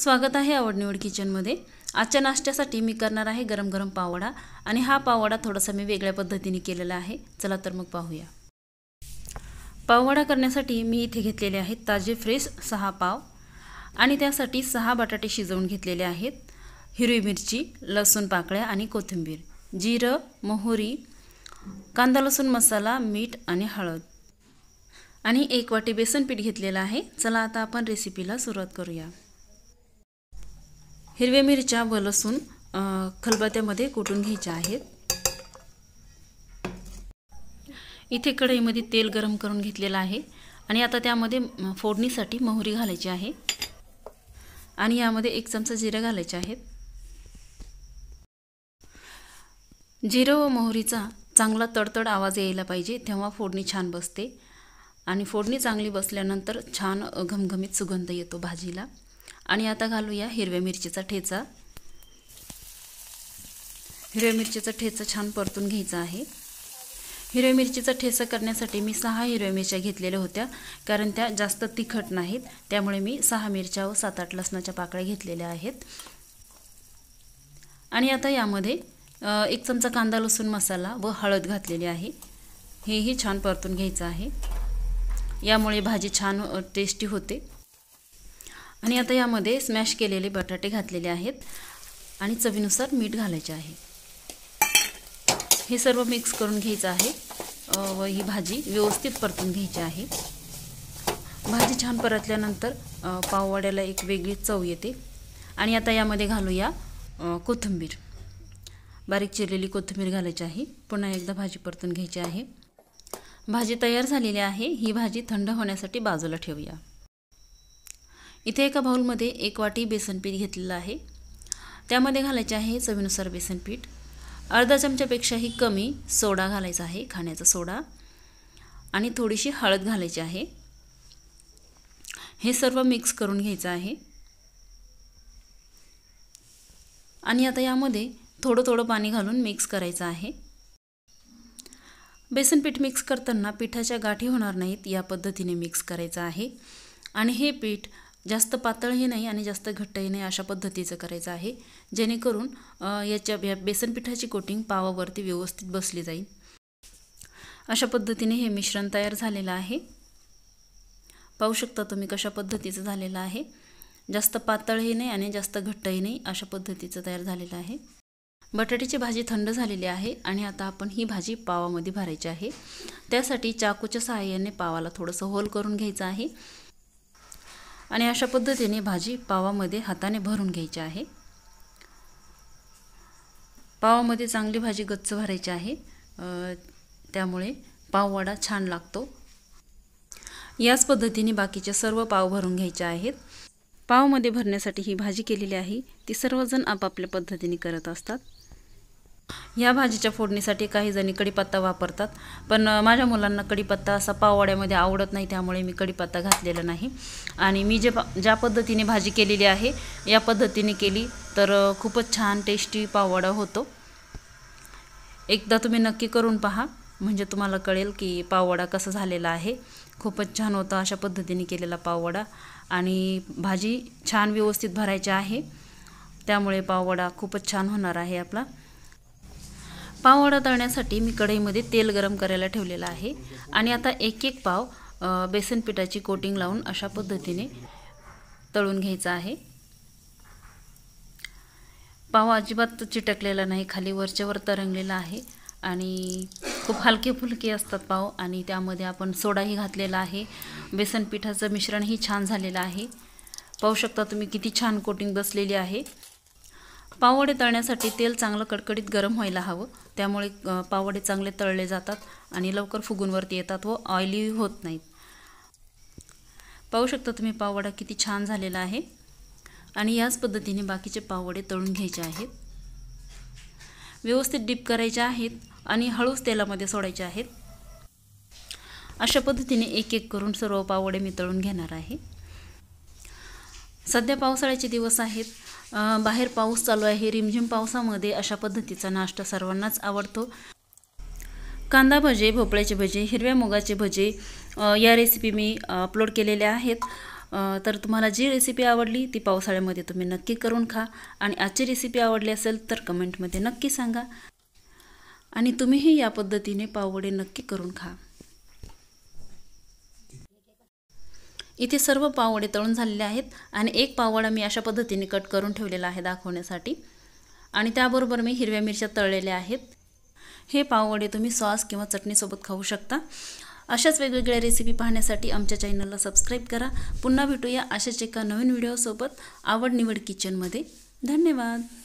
स्वागत आहे आवडनिवड किचनमध्ये आजच्या नाश्त्यासाठी मी करणार आहे गरम गरम पावडा आणि हा पावडा थोडासा मी वेगळ्या पद्धतीने केलेला आहे चला तर मग पाहूया पावडा करण्यासाठी मी इथे घेतलेले आहेत ताजे फ्रेश सहा पाव आणि त्यासाठी सहा बटाटे शिजवून घेतलेले आहेत हिरवी मिरची लसूण पाकळ्या आणि कोथिंबीर जिरं मोहरी कांदा लसूण मसाला मीठ आणि हळद आणि एक वाटी बेसन पीठ घेतलेलं आहे चला आता आपण रेसिपीला सुरुवात करूया हिरव्या मिरच्या व लसूण खलबत्त्यामध्ये कुटून घ्यायच्या आहेत इथे कढईमध्ये तेल गरम करून घेतलेलं आहे आणि आता त्यामध्ये फोडणीसाठी मोहरी घालायची आहे आणि यामध्ये एक चमचा जिरं घालायचे आहेत जिरं व मोहरीचा चांगला तडतड आवाज यायला पाहिजे तेव्हा फोडणी छान बसते आणि फोडणी चांगली बसल्यानंतर छान घमघमीत सुगंध येतो भाजीला आणि आता घालूया हिरव्या मिरचीचा ठेचा हिरव्या मिरचीचा ठेचा छान परतून घ्यायचा आहे हिरव्या मिरचीचा ठेचा करण्यासाठी मी सहा हिरव्या मिरच्या घेतलेल्या होत्या कारण त्या जास्त तिखट नाहीत त्यामुळे मी सहा मिरच्या व सात आठ लसणाच्या पाकळ्या घेतलेल्या आहेत आणि आता यामध्ये एक चमचा कांदा लसूण मसाला व हळद घातलेली आहे हेही छान परतून घ्यायचं आहे यामुळे भाजी छान टेस्टी होते आणि आता यामध्ये स्मॅश केलेले बटाटे घातलेले आहेत आणि चवीनुसार मीठ घालायचे आहे हे सर्व मिक्स करून घ्यायचं आहे व ही भाजी व्यवस्थित परतून घ्यायची आहे भाजी छान परतल्यानंतर पाववाड्याला एक वेगळी चव येते आणि आता यामध्ये घालूया कोथिंबीर बारीक चिरलेली कोथिंबीर घालायची आहे पुन्हा एकदा भाजी परतून घ्यायची आहे भाजी तयार झालेली आहे ही भाजी थंड होण्यासाठी बाजूला ठेवूया इथे एका बाऊलमध्ये एक वाटी बेसन पीठ घेतलेलं आहे त्यामध्ये घालायचे आहे चवीनुसार बेसनपीठ अर्धा चमच्यापेक्षाही कमी सोडा घालायचा आहे खाण्याचा सोडा आणि थोडीशी हळद घालायची आहे हे सर्व मिक्स करून घ्यायचं आहे आणि आता यामध्ये थोडं थोडं पाणी घालून मिक्स करायचं आहे बेसन पीठ मिक्स करताना पिठाच्या गाठी होणार नाहीत या पद्धतीने मिक्स करायचं आहे आणि हे पीठ जास्त पातळही नाही आणि जास्त घट्टही नाही अशा पद्धतीचं करायचं आहे जेणेकरून याच्या बेसन बेसनपिठाची कोटिंग पावावरती व्यवस्थित बसली जाईल अशा पद्धतीने हे मिश्रण तयार झालेलं आहे पाहू शकता तुम्ही कशा पद्धतीचं झालेलं आहे जास्त पातळही नाही आणि जास्त घट्टही नाही अशा पद्धतीचं तयार झालेलं आहे बटाट्याची भाजी थंड झालेली आहे आणि आता आपण ही भाजी पावामध्ये भरायची आहे त्यासाठी चाकूच्या सहाय्याने पावाला थोडंसं होल करून घ्यायचं आहे आणि अशा पद्धतीने भाजी पावामध्ये हाताने भरून घ्यायची आहे पावामध्ये चांगली भाजी गच्च भरायची आहे त्यामुळे पाववाडा छान लागतो याच पद्धतीने बाकीचे सर्व पाव भरून घ्यायचे आहेत पावमध्ये भरण्यासाठी ही भाजी केलेली आहे ती सर्वजण आपापल्या पद्धतीने करत असतात या भाजीच्या फोडणीसाठी काही जणी कडीपत्ता वापरतात पण माझ्या मुलांना कडीपत्ता असा पाववाड्यामध्ये आवडत नाही त्यामुळे मी कडीपत्ता घातलेला नाही आणि मी जे ज्या पद्धतीने भाजी केलेली आहे या पद्धतीने केली तर खूपच छान टेस्टी पावडा होतो एकदा तुम्ही नक्की करून पहा म्हणजे तुम्हाला कळेल की पावडा कसा झालेला आहे खूपच छान होता अशा पद्धतीने केलेला पावडा आणि भाजी छान व्यवस्थित भरायची आहे त्यामुळे पाववाडा खूपच छान होणार आहे आपला पाववडा तळण्यासाठी मी कढईमध्ये तेल गरम करायला ठेवलेलं आहे आणि आता एक एक पाव बेसन पिठाची कोटिंग लावून अशा पद्धतीने तळून घ्यायचा आहे पाव अजिबात चिटकलेला नाही खाली वरच्यावर तरंगलेला आहे आणि खूप हलके फुलके असतात पाव आणि त्यामध्ये आपण सोडाही घातलेला आहे बेसन पिठाचं मिश्रणही छान झालेलं आहे पाहू शकता तुम्ही किती छान कोटिंग बसलेली आहे पावडे तळण्यासाठी तेल चांगलं कडकडीत गरम व्हायला हवं त्यामुळे पावडे चांगले तळले जातात आणि लवकर फुगूनवरती येतात व ऑइली होत नाहीत पाहू शकता तुम्ही पावडा किती छान झालेला आहे आणि याच पद्धतीने बाकीचे पावडे तळून घ्यायचे आहेत व्यवस्थित डीप करायचे आहेत आणि हळूच तेलामध्ये सोडायचे आहेत अशा पद्धतीने एक एक करून सर्व पावडे मी तळून घेणार आहे सध्या पावसाळ्याचे दिवस आहेत बाहेर पाऊस चालू आहे रिमझिम पावसामध्ये अशा पद्धतीचा नाश्ता सर्वांनाच आवडतो कांदा भजे भोपळ्याचे भजे हिरव्या मुगाचे भजे या रेसिपी मी अपलोड केलेल्या आहेत तर तुम्हाला जी रेसिपी आवडली ती पावसाळ्यामध्ये तुम्ही नक्की करून खा आणि आजची रेसिपी आवडली असेल तर कमेंटमध्ये नक्की सांगा आणि तुम्हीही या पद्धतीने पाववडे नक्की करून खा इथे सर्व पावडे तळून झालेले आहेत आणि एक पावडा मी अशा पद्धतीने कट करून ठेवलेला आहे दाखवण्यासाठी आणि त्याबरोबर मी हिरव्या मिरच्या तळलेल्या आहेत हे पावडे तुम्ही सॉस किंवा चटणीसोबत खाऊ शकता अशाच वेगवेगळ्या रेसिपी पाहण्यासाठी आमच्या चॅनलला सबस्क्राईब करा पुन्हा भेटूया अशाच एका नवीन व्हिडिओसोबत आवड निवड किचनमध्ये धन्यवाद